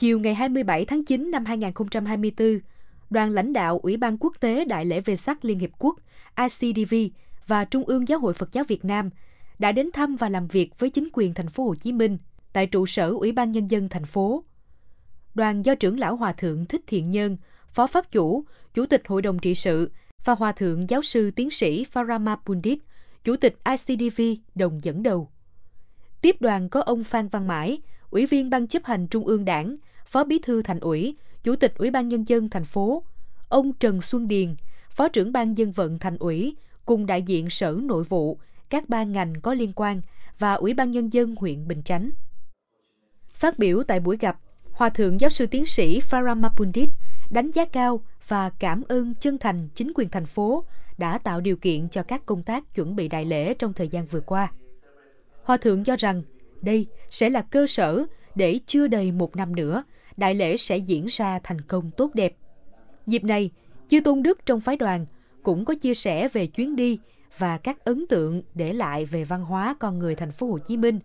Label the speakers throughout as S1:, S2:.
S1: Chiều ngày 27 tháng 9 năm 2024, đoàn lãnh đạo Ủy ban Quốc tế Đại lễ về sắc Liên Hiệp Quốc, ICDV và Trung ương Giáo hội Phật giáo Việt Nam đã đến thăm và làm việc với chính quyền thành phố Hồ Chí Minh tại trụ sở Ủy ban Nhân dân thành phố. Đoàn do trưởng lão Hòa Thượng Thích Thiện Nhân, Phó Pháp Chủ, Chủ tịch Hội đồng Trị sự và Hòa Thượng Giáo sư Tiến sĩ Farama Pundit, Chủ tịch ICDV đồng dẫn đầu. Tiếp đoàn có ông Phan Văn Mãi, Ủy viên Ban chấp hành Trung ương Đảng, Phó Bí thư Thành ủy, Chủ tịch Ủy ban nhân dân thành phố, ông Trần Xuân Điền, Phó trưởng ban dân vận thành ủy cùng đại diện Sở Nội vụ, các ban ngành có liên quan và Ủy ban nhân dân huyện Bình Chánh. Phát biểu tại buổi gặp, Hòa thượng giáo sư tiến sĩ Farama Pundit đánh giá cao và cảm ơn chân thành chính quyền thành phố đã tạo điều kiện cho các công tác chuẩn bị đại lễ trong thời gian vừa qua. Hòa thượng cho rằng đây sẽ là cơ sở để chưa đầy một năm nữa, đại lễ sẽ diễn ra thành công tốt đẹp. Dịp này, chư Tôn Đức trong phái đoàn cũng có chia sẻ về chuyến đi và các ấn tượng để lại về văn hóa con người thành phố Hồ Chí Minh,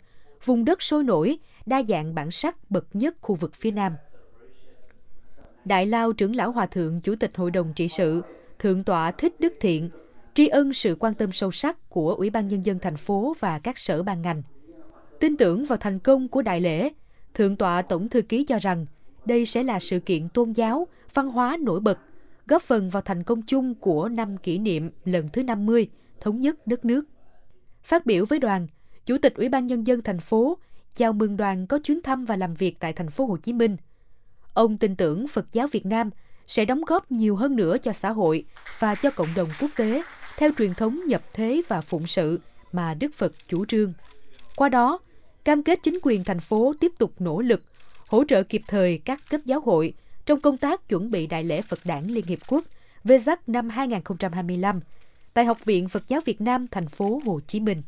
S1: vùng đất sôi nổi, đa dạng bản sắc bậc nhất khu vực phía Nam. Đại Lao trưởng lão Hòa Thượng Chủ tịch Hội đồng Trị sự, Thượng tọa Thích Đức Thiện, tri ân sự quan tâm sâu sắc của Ủy ban Nhân dân thành phố và các sở ban ngành. Tin tưởng vào thành công của đại lễ, Thượng tọa Tổng Thư ký cho rằng đây sẽ là sự kiện tôn giáo, văn hóa nổi bật, góp phần vào thành công chung của năm kỷ niệm lần thứ 50 thống nhất đất nước. Phát biểu với đoàn, Chủ tịch Ủy ban nhân dân thành phố chào mừng đoàn có chuyến thăm và làm việc tại thành phố Hồ Chí Minh. Ông tin tưởng Phật giáo Việt Nam sẽ đóng góp nhiều hơn nữa cho xã hội và cho cộng đồng quốc tế theo truyền thống nhập thế và phụng sự mà Đức Phật chủ trương. Qua đó, cam kết chính quyền thành phố tiếp tục nỗ lực, hỗ trợ kịp thời các cấp giáo hội trong công tác chuẩn bị Đại lễ Phật đản Liên Hiệp Quốc Vesak năm 2025 tại Học viện Phật giáo Việt Nam thành phố Hồ Chí Minh.